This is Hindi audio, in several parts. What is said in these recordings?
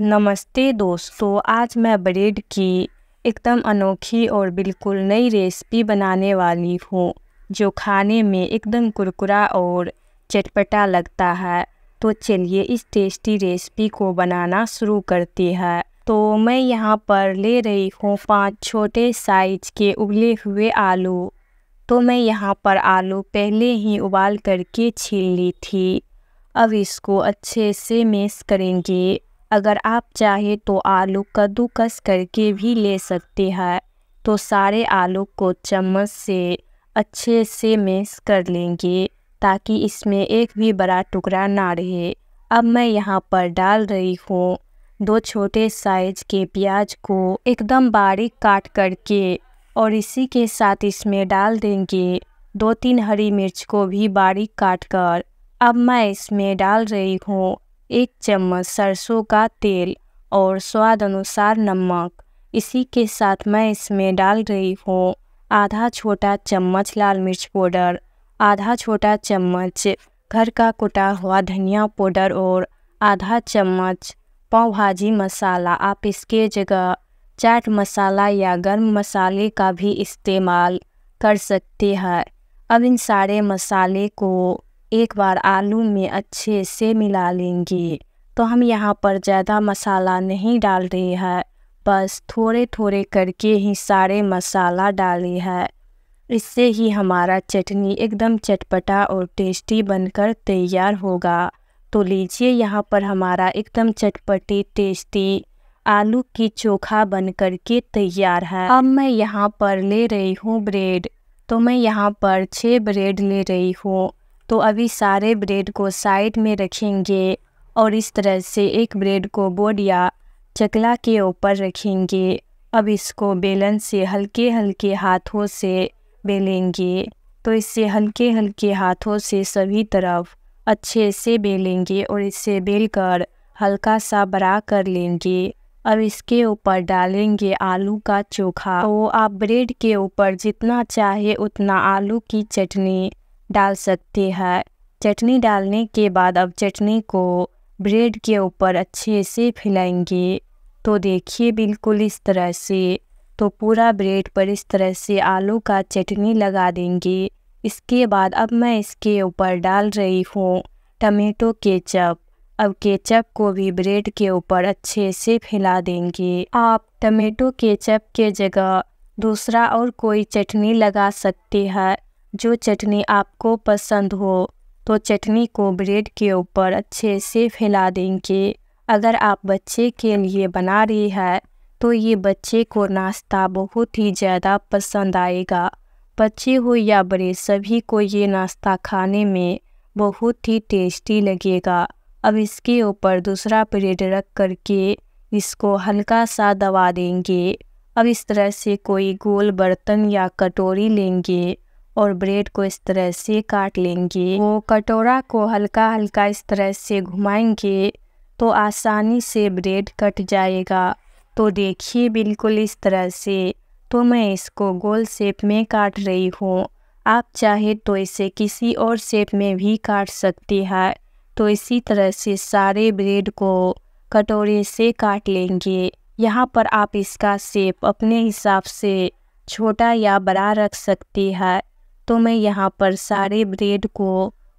नमस्ते दोस्तों आज मैं ब्रेड की एकदम अनोखी और बिल्कुल नई रेसिपी बनाने वाली हूँ जो खाने में एकदम कुरकुरा और चटपटा लगता है तो चलिए इस टेस्टी रेसिपी को बनाना शुरू करती है तो मैं यहाँ पर ले रही हूँ पांच छोटे साइज के उबले हुए आलू तो मैं यहाँ पर आलू पहले ही उबाल करके छील ली थी अब इसको अच्छे से मिक्स करेंगे अगर आप चाहे तो आलू कद्दूकस करके भी ले सकते हैं तो सारे आलू को चम्मच से अच्छे से मिक्स कर लेंगे ताकि इसमें एक भी बड़ा टुकड़ा ना रहे अब मैं यहाँ पर डाल रही हूँ दो छोटे साइज के प्याज को एकदम बारीक काट करके और इसी के साथ इसमें डाल देंगे दो तीन हरी मिर्च को भी बारीक काट कर अब मैं इसमें डाल रही हूँ एक चम्मच सरसों का तेल और स्वाद अनुसार नमक इसी के साथ मैं इसमें डाल रही हूँ आधा छोटा चम्मच लाल मिर्च पाउडर आधा छोटा चम्मच घर का कुटा हुआ धनिया पाउडर और आधा चम्मच पाव भाजी मसाला आप इसके जगह चाट मसाला या गर्म मसाले का भी इस्तेमाल कर सकते हैं अब इन सारे मसाले को एक बार आलू में अच्छे से मिला लेंगे तो हम यहाँ पर ज़्यादा मसाला नहीं डाल रहे हैं बस थोड़े थोड़े करके ही सारे मसाला डाले हैं इससे ही हमारा चटनी एकदम चटपटा और टेस्टी बनकर तैयार होगा तो लीजिए यहाँ पर हमारा एकदम चटपटी टेस्टी आलू की चोखा बन करके तैयार है अब मैं यहाँ पर ले रही हूँ ब्रेड तो मैं यहाँ पर छः ब्रेड ले रही हूँ तो अभी सारे ब्रेड को साइड में रखेंगे और इस तरह से एक ब्रेड को बोर्ड या चकला के ऊपर रखेंगे अब इसको बेलन से हल्के हल्के हाथों से बेलेंगे तो इससे हल्के हल्के हाथों से सभी तरफ अच्छे से बेलेंगे और इसे बेलकर हल्का सा बड़ा कर लेंगे अब इसके ऊपर डालेंगे आलू का चोखा तो आप ब्रेड के ऊपर जितना चाहे उतना आलू की चटनी डाल सकते हैं चटनी डालने के बाद अब चटनी को ब्रेड के ऊपर अच्छे से फैलाएंगे तो देखिए बिल्कुल इस तरह से तो पूरा ब्रेड पर इस तरह से आलू का चटनी लगा देंगे इसके बाद अब मैं इसके ऊपर डाल रही हूँ टमेटो केचप अब केचप को भी ब्रेड के ऊपर अच्छे से फैला देंगे आप टमेटो केचप के जगह दूसरा और कोई चटनी लगा सकते हैं जो चटनी आपको पसंद हो तो चटनी को ब्रेड के ऊपर अच्छे से फैला देंगे अगर आप बच्चे के लिए बना रही है तो ये बच्चे को नाश्ता बहुत ही ज़्यादा पसंद आएगा बच्चे हो या बड़े सभी को ये नाश्ता खाने में बहुत ही टेस्टी लगेगा अब इसके ऊपर दूसरा ब्रेड रख करके इसको हल्का सा दबा देंगे अब इस तरह से कोई गोल बर्तन या कटोरी लेंगे और ब्रेड को इस तरह से काट लेंगे वो कटोरा को हल्का हल्का इस तरह से घुमाएंगे तो आसानी से ब्रेड कट जाएगा तो देखिए बिल्कुल इस तरह से तो मैं इसको गोल शेप में काट रही हूँ आप चाहे तो इसे किसी और शेप में भी काट सकते हैं तो इसी तरह से सारे ब्रेड को कटोरे से काट लेंगे यहाँ पर आप इसका शेप अपने हिसाब से छोटा या बड़ा रख सकते हैं तो मैं यहाँ पर सारे ब्रेड को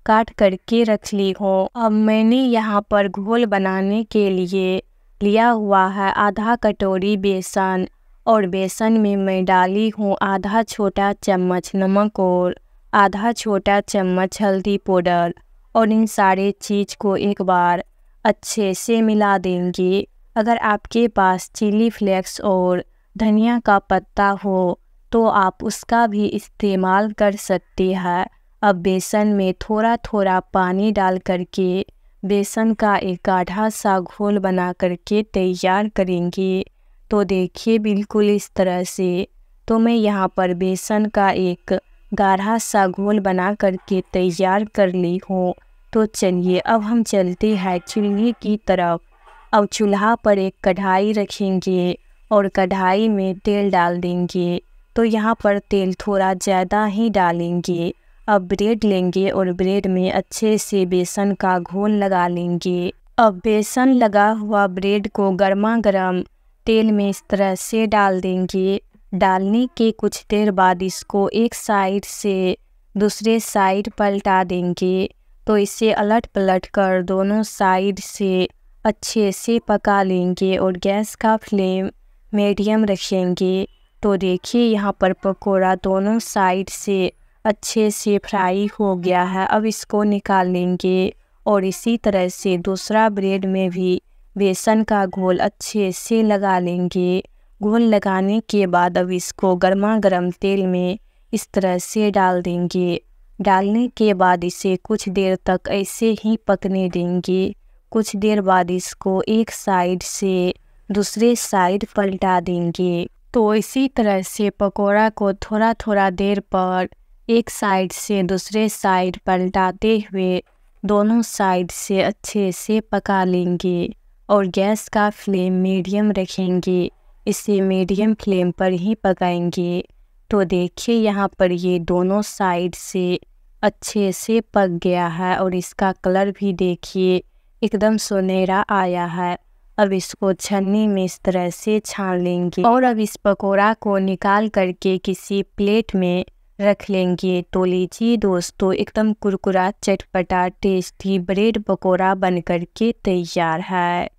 काट करके रख ली हूँ अब मैंने यहाँ पर घोल बनाने के लिए लिया हुआ है आधा कटोरी बेसन और बेसन में मैं डाली हूँ आधा छोटा चम्मच नमक और आधा छोटा चम्मच हल्दी पाउडर और इन सारे चीज़ को एक बार अच्छे से मिला देंगे अगर आपके पास चिली फ्लेक्स और धनिया का पत्ता हो तो आप उसका भी इस्तेमाल कर सकते हैं अब बेसन में थोड़ा थोड़ा पानी डाल करके बेसन का एक गाढ़ा सा घोल बना करके तैयार करेंगे तो देखिए बिल्कुल इस तरह से तो मैं यहाँ पर बेसन का एक गाढ़ा सा घोल बना करके तैयार कर ली हूँ तो चलिए अब हम चलते हैं चूल्हे की तरफ अब चूल्हा पर एक कढ़ाई रखेंगे और कढ़ाई में तेल डाल देंगे तो यहाँ पर तेल थोड़ा ज़्यादा ही डालेंगे अब ब्रेड लेंगे और ब्रेड में अच्छे से बेसन का घोल लगा लेंगे अब बेसन लगा हुआ ब्रेड को गर्मा गर्म तेल में इस तरह से डाल देंगे डालने के कुछ देर बाद इसको एक साइड से दूसरे साइड पलटा देंगे तो इसे अलट पलट कर दोनों साइड से अच्छे से पका लेंगे और गैस का फ्लेम मीडियम रखेंगे तो देखिए यहाँ पर पकोड़ा दोनों साइड से अच्छे से फ्राई हो गया है अब इसको निकाल लेंगे और इसी तरह से दूसरा ब्रेड में भी बेसन का घोल अच्छे से लगा लेंगे घोल लगाने के बाद अब इसको गर्मा गर्म तेल में इस तरह से डाल देंगे डालने के बाद इसे कुछ देर तक ऐसे ही पकने देंगे कुछ देर बाद इसको एक साइड से दूसरे साइड पलटा देंगे तो इसी तरह से पकोड़ा को थोड़ा थोड़ा देर पर एक साइड से दूसरे साइड पलटाते हुए दोनों साइड से अच्छे से पका लेंगे और गैस का फ्लेम मीडियम रखेंगे इसे मीडियम फ्लेम पर ही पकाएंगे तो देखिए यहाँ पर ये दोनों साइड से अच्छे से पक गया है और इसका कलर भी देखिए एकदम सुनहरा आया है अब इसको छन्नी में इस तरह से छान लेंगे और अब इस पकोड़ा को निकाल करके किसी प्लेट में रख लेंगे तो लीजिए दोस्तों एकदम कुरकुरा चटपटा टेस्टी ब्रेड पकोड़ा बन करके तैयार है